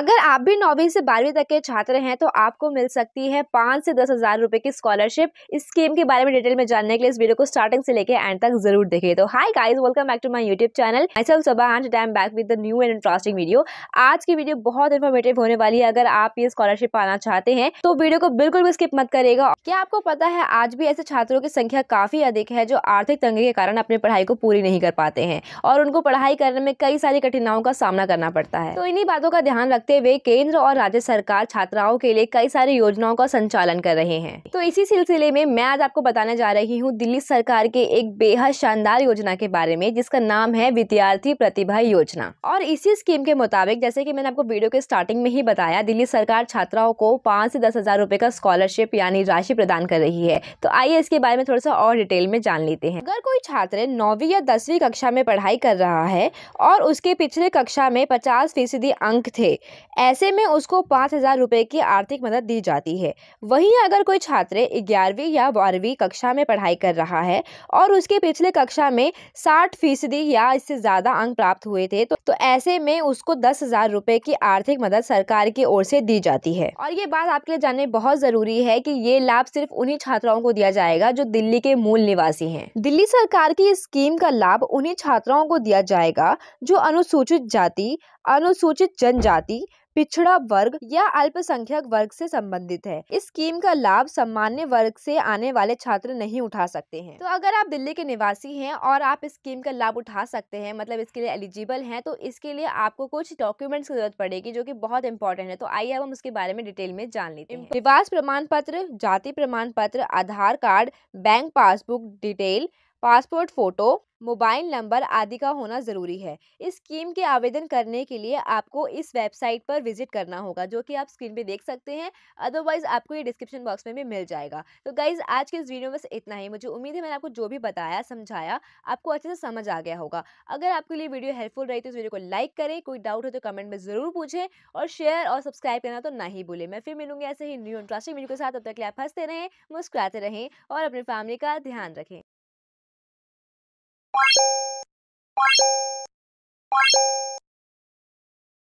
अगर आप भी नौवीं से बारहवीं तक के छात्र हैं तो आपको मिल सकती है पाँच से दस हज़ार रुपये की स्कॉलरशिप इस स्कीम के बारे में डिटेल में जानने के लिए इस वीडियो को स्टार्टिंग से लेकर एंड तक जरूर देखें तो hi guys welcome back to my YouTube channel I self Saba and time back with the new and interesting video आज की वीडियो बहुत इन्फॉर्मेटिव होने वाली है अगर आप ये स्कॉलरशिप पाना चाहते हैं तो वीडियो को बिल्कुल भी स्किप मत करेगा क्या आपको पता है आज भी ऐसे छात्रों की संख्या काफ़ी अधिक है जो आर्थिक तंगी के कारण अपनी पढ़ाई को पूरी नहीं कर पाते हैं और उनको पढ़ाई करने में कई सारी कठिनाइयों का सामना करना पड़ता है तो इन्हीं बातों का ध्यान रख रखते हुए केंद्र और राज्य सरकार छात्राओं के लिए कई सारी योजनाओं का संचालन कर रहे हैं तो इसी सिलसिले में मैं आज आपको बताने जा रही हूँ दिल्ली सरकार के एक बेहद शानदार योजना के बारे में जिसका नाम है विद्यार्थी प्रतिभा योजना और इसी स्कीम के मुताबिक जैसे की मैंने आपको वीडियो के स्टार्टिंग में ही बताया दिल्ली सरकार छात्राओं को पांच से दस हजार का स्कॉलरशिप यानी राशि प्रदान कर रही है तो आइए इसके बारे में थोड़ा सा और डिटेल में जान लेते हैं अगर कोई छात्र नौवीं या दसवीं कक्षा में पढ़ाई कर रहा है और उसके पिछले कक्षा में पचास फीसदी अंक थे ऐसे में उसको पाँच हज़ार रुपये की आर्थिक मदद दी जाती है वहीं अगर कोई छात्र ग्यारहवीं या बारहवीं कक्षा में पढ़ाई कर रहा है और उसके पिछले कक्षा में साठ फीसदी या इससे ज़्यादा अंक प्राप्त हुए थे तो, तो ऐसे में उसको दस हज़ार रुपये की आर्थिक मदद सरकार की ओर से दी जाती है और ये बात आपके लिए जानने बहुत ज़रूरी है कि ये लाभ सिर्फ उन्हीं छात्राओं को दिया जाएगा जो दिल्ली के मूल निवासी हैं दिल्ली सरकार की इस स्कीम का लाभ उन्हीं छात्राओं को दिया जाएगा जो अनुसूचित जाति अनुसूचित जनजाति पिछड़ा वर्ग या अल्पसंख्यक वर्ग से संबंधित है इस स्कीम का लाभ सामान्य वर्ग से आने वाले छात्र नहीं उठा सकते हैं तो अगर आप दिल्ली के निवासी हैं और आप इस स्कीम का लाभ उठा सकते हैं मतलब इसके लिए एलिजिबल हैं तो इसके लिए आपको कुछ डॉक्यूमेंट्स की जरूरत पड़ेगी जो की बहुत इंपॉर्टेंट है तो आइए हम उसके बारे में डिटेल में जान लेते हैं निवास प्रमाण पत्र जाति प्रमाण पत्र Aadhaar card bank passbook detail passport photo mobile number आदि का होना ज़रूरी है इस स्कीम के आवेदन करने के लिए आपको इस वेबसाइट पर विजिट करना होगा जो कि आप स्क्रीन पे देख सकते हैं अदरवाइज़ आपको ये डिस्क्रिप्शन बॉक्स में भी मिल जाएगा तो गाइज़ आज के इस वीडियो में बस इतना ही मुझे उम्मीद है मैंने आपको जो भी बताया समझाया आपको अच्छे से समझ आ गया होगा अगर आपके लिए वीडियो हेल्पफुल रही तो इस वीडियो को लाइक करें कोई डाउट हो तो कमेंट में ज़रूर पूछें और शेयर और सब्सक्राइब करना तो ना ही भूलें मैं फिर मिलूंगी ऐसे ही न्यू इंटरेस्टिंग वीडियो के साथ तब तक आप हंसते रहें मुस्कुराते रहें और अपनी फैमिली का ध्यान रखें you